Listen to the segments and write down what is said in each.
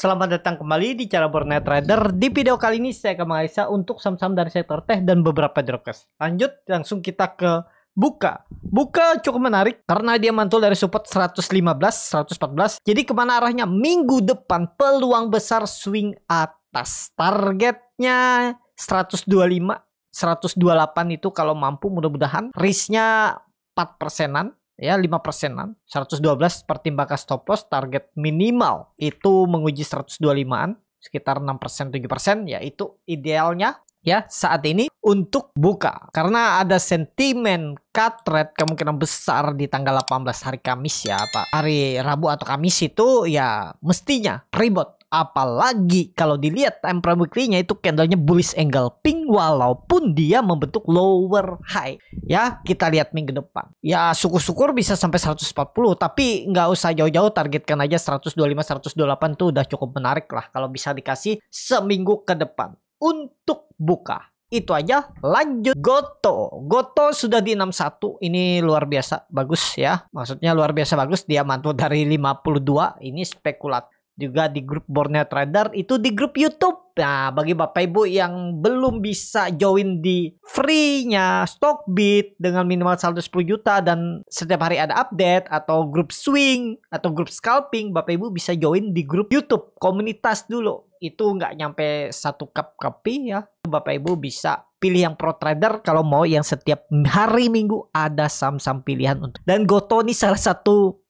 Selamat datang kembali di cara bernet trader. Di video kali ini saya akan menganalisa untuk saham-saham dari sektor teh dan beberapa drokes. Lanjut langsung kita ke Buka. Buka cukup menarik karena dia mantul dari support 115, 114. Jadi kemana arahnya? Minggu depan peluang besar swing atas. Targetnya 125, 128 itu kalau mampu mudah-mudahan. Risknya 4 persenan ya 5 persenan 112 pertimbangkan stop loss target minimal itu menguji 125an sekitar 6 persen 7 persen ya itu idealnya ya saat ini untuk buka karena ada sentimen cut rate kemungkinan besar di tanggal 18 hari Kamis ya Pak hari Rabu atau Kamis itu ya mestinya ribot Apalagi kalau dilihat time frame weekly-nya itu candlenya bullish angle pink walaupun dia membentuk lower high. Ya, kita lihat minggu depan. Ya, syukur-syukur bisa sampai 140 tapi nggak usah jauh-jauh targetkan aja 125 128 tuh udah cukup menarik lah kalau bisa dikasih seminggu ke depan untuk buka itu aja lanjut Goto Goto sudah di 61 ini luar biasa bagus ya maksudnya luar biasa bagus dia mantul dari 52 ini spekulat juga di grup Borneo Trader itu di grup YouTube. Nah, bagi Bapak Ibu yang belum bisa join di free-nya Stockbit dengan minimal saldo juta dan setiap hari ada update atau grup swing atau grup scalping, Bapak Ibu bisa join di grup YouTube komunitas dulu. Itu nggak nyampe satu cup kopi ya. Bapak Ibu bisa pilih yang pro trader kalau mau yang setiap hari Minggu ada saham-saham pilihan untuk. Dan Goto ini salah satu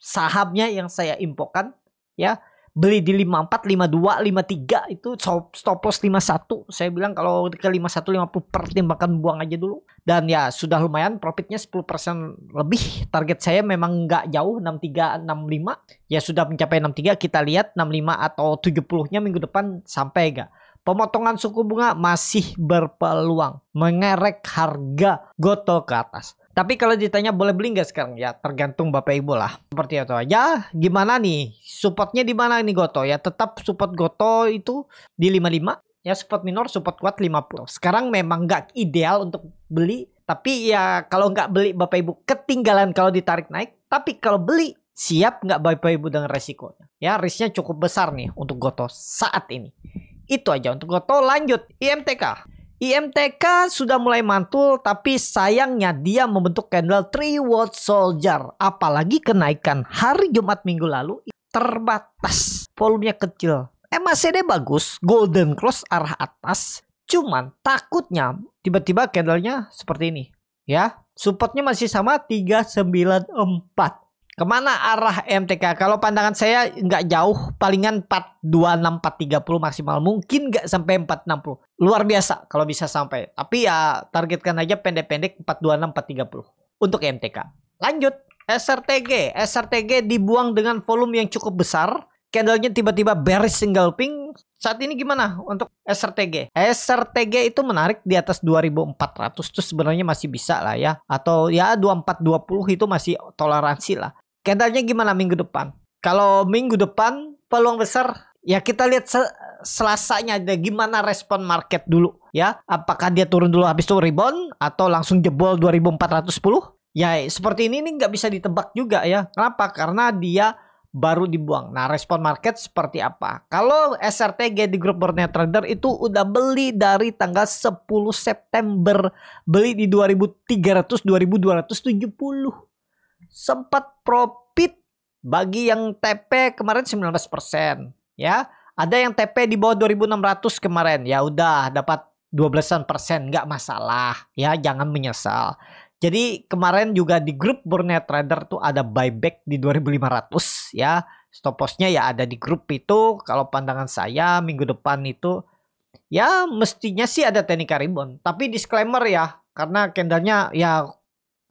sahamnya yang saya impokan ya beli di 54, 52, 53 itu stop, stop loss 51. Saya bilang kalau ke 51 50 pertimbangkan buang aja dulu. Dan ya sudah lumayan profitnya 10% lebih. Target saya memang nggak jauh 63, 65. Ya sudah mencapai 63 kita lihat 65 atau 70-nya minggu depan sampai enggak. Pemotongan suku bunga masih berpeluang mengerek harga gotol ke atas. Tapi kalau ditanya boleh beli nggak sekarang ya tergantung bapak ibu lah. Seperti itu aja. Gimana nih supportnya di mana nih Goto ya? Tetap support Goto itu di 55 ya support minor support kuat 50. Sekarang memang nggak ideal untuk beli tapi ya kalau nggak beli bapak ibu ketinggalan kalau ditarik naik. Tapi kalau beli siap nggak bapak ibu dengan resikonya? Ya risknya cukup besar nih untuk Goto saat ini. Itu aja untuk Goto lanjut IMTK. IMTK sudah mulai mantul tapi sayangnya dia membentuk candle three world soldier. Apalagi kenaikan hari Jumat minggu lalu terbatas. Volumenya kecil. MACD bagus, golden cross arah atas. Cuman takutnya tiba-tiba candlenya seperti ini. Ya, supportnya masih sama 394. Kemana arah MTK? Kalau pandangan saya nggak jauh, palingan 426 430 maksimal mungkin nggak sampai 460. Luar biasa kalau bisa sampai. Tapi ya targetkan aja pendek-pendek 426 430 untuk MTK. Lanjut, SRTG. SRTG dibuang dengan volume yang cukup besar. Candlenya tiba-tiba bearish single pink. Saat ini gimana untuk SRTG? SRTG itu menarik di atas 2400 itu sebenarnya masih bisa lah ya. Atau ya 2420 itu masih toleransi lah kendalanya gimana minggu depan? Kalau minggu depan peluang besar ya kita lihat se selasanya ada gimana respon market dulu ya. Apakah dia turun dulu habis itu rebound atau langsung jebol 2410? Ya seperti ini ini nggak bisa ditebak juga ya. Kenapa? Karena dia baru dibuang. Nah, respon market seperti apa? Kalau SRTG di grup Borneo Trader itu udah beli dari tanggal 10 September, beli di 2300 2270 sempat profit bagi yang TP kemarin 19%, ya. Ada yang TP di bawah 2600 kemarin, ya udah dapat 12-an persen, nggak masalah, ya jangan menyesal. Jadi kemarin juga di grup Borneo Trader tuh ada buyback di 2500 ya. Stop lossnya ya ada di grup itu. Kalau pandangan saya minggu depan itu ya mestinya sih ada teknik rebound. Tapi disclaimer ya karena candlenya ya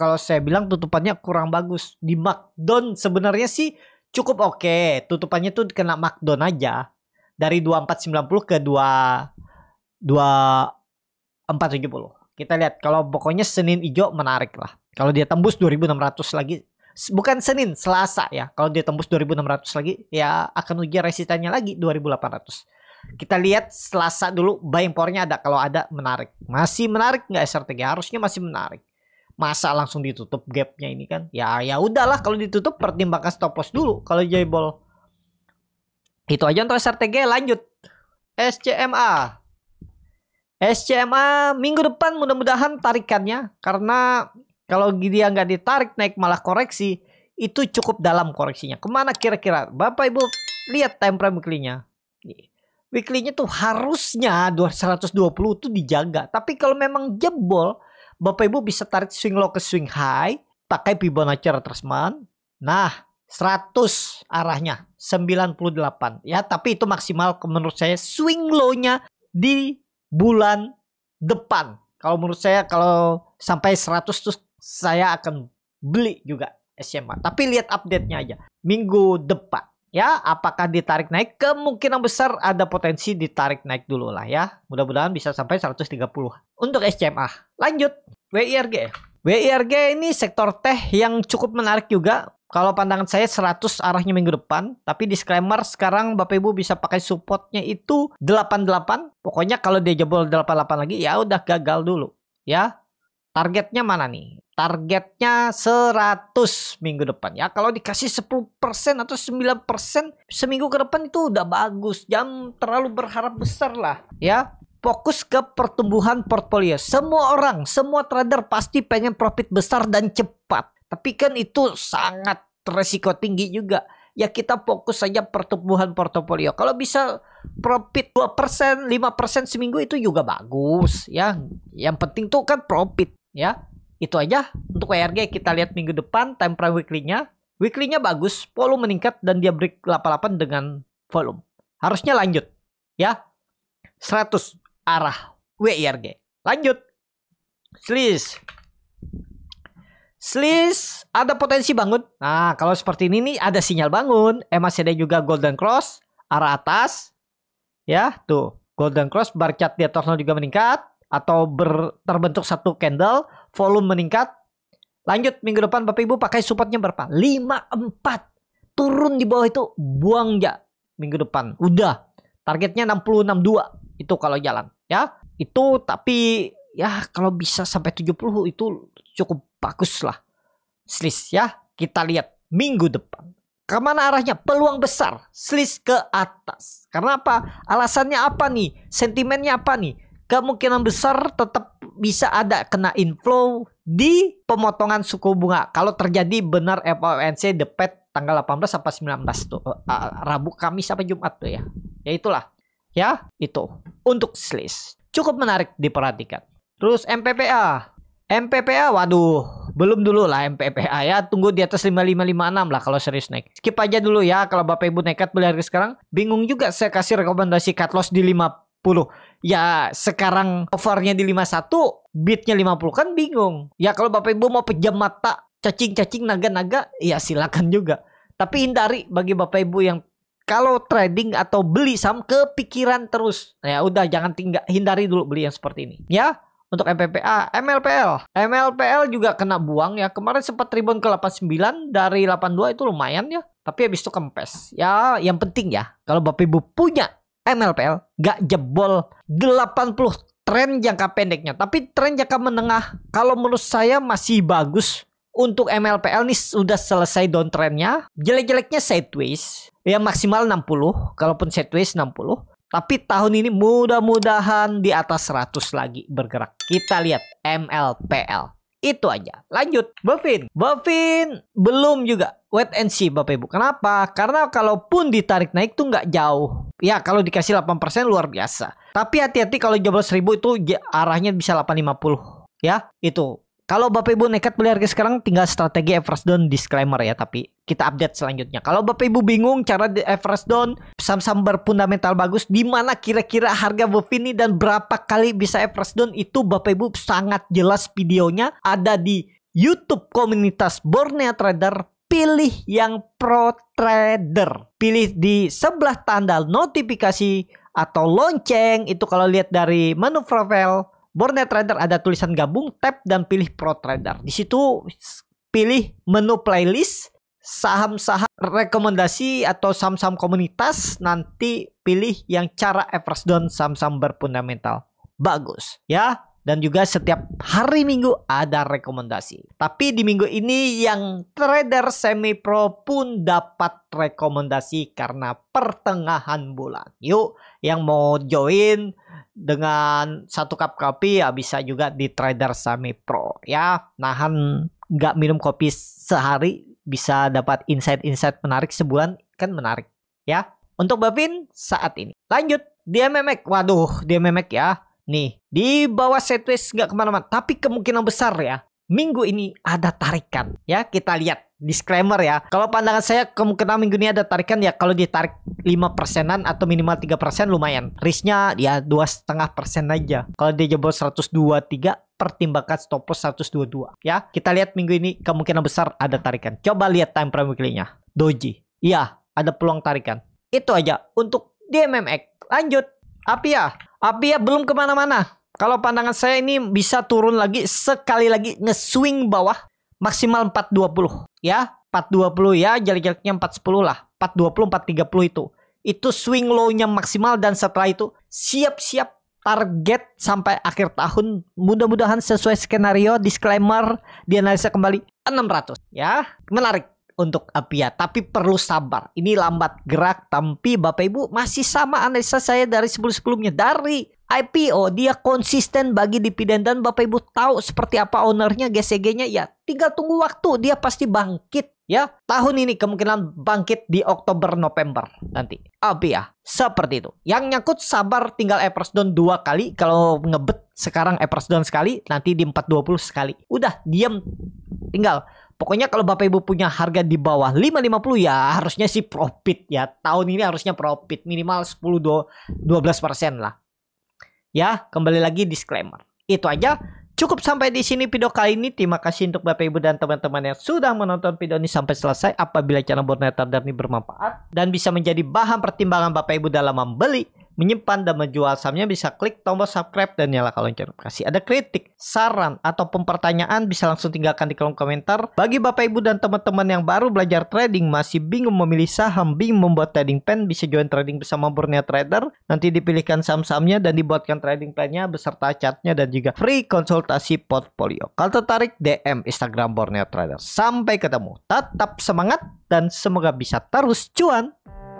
kalau saya bilang tutupannya kurang bagus. Di Markdown sebenarnya sih cukup oke. Okay. Tutupannya tuh kena Markdown aja. Dari 2490 ke 2 2470. Kita lihat kalau pokoknya Senin hijau menarik lah. Kalau dia tembus 2600 lagi bukan Senin, Selasa ya. Kalau dia tembus 2600 lagi ya akan uji resistannya lagi 2800. Kita lihat Selasa dulu buying powernya ada kalau ada menarik. Masih menarik nggak SRTG? Harusnya masih menarik masa langsung ditutup gapnya ini kan ya ya udahlah kalau ditutup pertimbangkan stop loss dulu kalau jebol itu aja untuk strategi lanjut SCMA SCMA minggu depan mudah-mudahan tarikannya karena kalau dia nggak ditarik naik malah koreksi itu cukup dalam koreksinya kemana kira-kira bapak ibu lihat time frame weekly-nya weekly-nya tuh harusnya 220 itu dijaga tapi kalau memang jebol Bapak Ibu bisa tarik swing low ke swing high pakai Fibonacci retracement. Nah, 100 arahnya 98 ya, tapi itu maksimal menurut saya swing low-nya di bulan depan. Kalau menurut saya kalau sampai 100 tuh saya akan beli juga SMA. Tapi lihat update-nya aja minggu depan ya apakah ditarik naik kemungkinan besar ada potensi ditarik naik dulu lah ya mudah-mudahan bisa sampai 130 untuk SCMA lanjut WIRG WIRG ini sektor teh yang cukup menarik juga kalau pandangan saya 100 arahnya minggu depan, tapi disclaimer sekarang Bapak Ibu bisa pakai supportnya itu 88. Pokoknya kalau dia jebol 88 lagi ya udah gagal dulu, ya. Targetnya mana nih? Targetnya 100 minggu depan ya. Kalau dikasih 10% atau 9% seminggu ke depan itu udah bagus. Jam terlalu berharap besar lah ya. Fokus ke pertumbuhan portfolio. Semua orang, semua trader pasti pengen profit besar dan cepat. Tapi kan itu sangat resiko tinggi juga. Ya kita fokus saja pertumbuhan portofolio. Kalau bisa profit 2%, 5% seminggu itu juga bagus ya. Yang penting tuh kan profit ya. Itu aja untuk WRG kita lihat minggu depan time frame weekly-nya. Weekly-nya bagus, volume meningkat dan dia break 88 dengan volume. Harusnya lanjut ya. 100 arah WRG. Lanjut. Slis. Slis ada potensi bangun. Nah, kalau seperti ini nih ada sinyal bangun. MACD juga golden cross arah atas. Ya, tuh. Golden cross bar chart di atasnya juga meningkat atau ber, terbentuk satu candle, volume meningkat. Lanjut minggu depan Bapak Ibu pakai supportnya berapa? lima empat Turun di bawah itu buang ya minggu depan. Udah. Targetnya enam enam puluh dua itu kalau jalan ya. Itu tapi ya kalau bisa sampai tujuh puluh itu cukup bagus lah. Slis ya. Kita lihat minggu depan. Kemana arahnya? Peluang besar. Slis ke atas. Karena apa? Alasannya apa nih? Sentimennya apa nih? kemungkinan besar tetap bisa ada kena inflow di pemotongan suku bunga kalau terjadi benar FOMC the Fed tanggal 18 sampai 19 tuh uh, Rabu Kamis sampai Jumat tuh ya ya itulah ya itu untuk slice cukup menarik diperhatikan terus MPPA MPPA waduh belum dulu lah MPPA ya tunggu di atas 5556 lah kalau serius naik skip aja dulu ya kalau bapak ibu nekat beli harga sekarang bingung juga saya kasih rekomendasi cut loss di 5 10, Ya sekarang covernya di 51 Beatnya 50 kan bingung Ya kalau Bapak Ibu mau pejam mata Cacing-cacing naga-naga Ya silakan juga Tapi hindari bagi Bapak Ibu yang kalau trading atau beli saham kepikiran terus. Ya udah jangan tinggal hindari dulu beli yang seperti ini. Ya, untuk MPPA, MLPL. MLPL juga kena buang ya. Kemarin sempat rebound ke 89 dari 82 itu lumayan ya. Tapi habis itu kempes. Ya, yang penting ya. Kalau Bapak Ibu punya Eh, MLPL gak jebol 80 tren jangka pendeknya, tapi tren jangka menengah kalau menurut saya masih bagus untuk MLPL nih sudah selesai downtrendnya. Jelek-jeleknya sideways ya maksimal 60, kalaupun sideways 60. Tapi tahun ini mudah-mudahan di atas 100 lagi bergerak. Kita lihat MLPL. Itu aja. Lanjut. Bovin Bovin belum juga. Wait and see Bapak Ibu. Kenapa? Karena kalaupun ditarik naik tuh nggak jauh. Ya kalau dikasih 8% luar biasa. Tapi hati-hati kalau jebol 1000 itu arahnya bisa 850. Ya itu. Kalau Bapak Ibu nekat beli harga sekarang tinggal strategi Everest down disclaimer ya tapi kita update selanjutnya. Kalau Bapak Ibu bingung cara di Everest down saham-saham berfundamental bagus di mana kira-kira harga Bovini dan berapa kali bisa Everest down itu Bapak Ibu sangat jelas videonya ada di YouTube komunitas Borneo Trader pilih yang pro trader. Pilih di sebelah tanda notifikasi atau lonceng itu kalau lihat dari menu profile Bornet Trader ada tulisan gabung tap dan pilih pro trader. Di situ pilih menu playlist saham-saham rekomendasi atau saham-saham komunitas nanti pilih yang cara average down saham-saham berfundamental. Bagus ya dan juga setiap hari Minggu ada rekomendasi. Tapi di minggu ini yang trader semi pro pun dapat rekomendasi karena pertengahan bulan. Yuk, yang mau join dengan satu cup kopi ya bisa juga di trader semi pro ya. Nahan nggak minum kopi sehari bisa dapat insight-insight menarik sebulan kan menarik ya. Untuk Bavin saat ini. Lanjut dia memek. Waduh, dia memek ya Nih, di bawah sideways nggak kemana-mana. Tapi kemungkinan besar ya, minggu ini ada tarikan. Ya, kita lihat disclaimer ya. Kalau pandangan saya kemungkinan minggu ini ada tarikan ya kalau ditarik 5 persenan atau minimal 3 persen lumayan. Risknya ya dua setengah persen aja. Kalau dia jebol 123 pertimbangkan stop loss 122 ya. Kita lihat minggu ini kemungkinan besar ada tarikan. Coba lihat time frame weekly-nya. Doji. Iya, ada peluang tarikan. Itu aja untuk DMMX. Lanjut. Apia ya belum kemana-mana. Kalau pandangan saya ini bisa turun lagi sekali lagi nge-swing bawah maksimal 420 ya. 420 ya, jarak-jaraknya 410 lah. 420 430 itu. Itu swing low-nya maksimal dan setelah itu siap-siap target sampai akhir tahun mudah-mudahan sesuai skenario disclaimer dianalisa kembali 600 ya. Menarik untuk Apia, tapi perlu sabar. Ini lambat gerak, tapi Bapak Ibu masih sama analisa saya dari sebelum-sebelumnya. Dari IPO dia konsisten bagi dividen dan Bapak Ibu tahu seperti apa ownernya GCG-nya ya. Tinggal tunggu waktu dia pasti bangkit ya. Tahun ini kemungkinan bangkit di Oktober November nanti. Apia seperti itu. Yang nyangkut sabar tinggal Evers dua kali kalau ngebet sekarang Evers sekali nanti di 420 sekali. Udah diam tinggal Pokoknya kalau Bapak Ibu punya harga di bawah 550 ya harusnya sih profit ya. Tahun ini harusnya profit minimal 10 12% lah. Ya, kembali lagi disclaimer. Itu aja. Cukup sampai di sini video kali ini. Terima kasih untuk Bapak Ibu dan teman-teman yang sudah menonton video ini sampai selesai. Apabila channel Borneo Tardar ini bermanfaat dan bisa menjadi bahan pertimbangan Bapak Ibu dalam membeli menyimpan dan menjual sahamnya bisa klik tombol subscribe dan nyalakan lonceng notifikasi. Ada kritik, saran, atau pertanyaan bisa langsung tinggalkan di kolom komentar. Bagi Bapak Ibu dan teman-teman yang baru belajar trading masih bingung memilih saham, bingung membuat trading plan bisa join trading bersama Borneo Trader. Nanti dipilihkan saham-sahamnya dan dibuatkan trading plan-nya beserta chart-nya dan juga free konsultasi portfolio. Kalau tertarik DM Instagram Borneo Trader. Sampai ketemu. Tetap semangat dan semoga bisa terus cuan.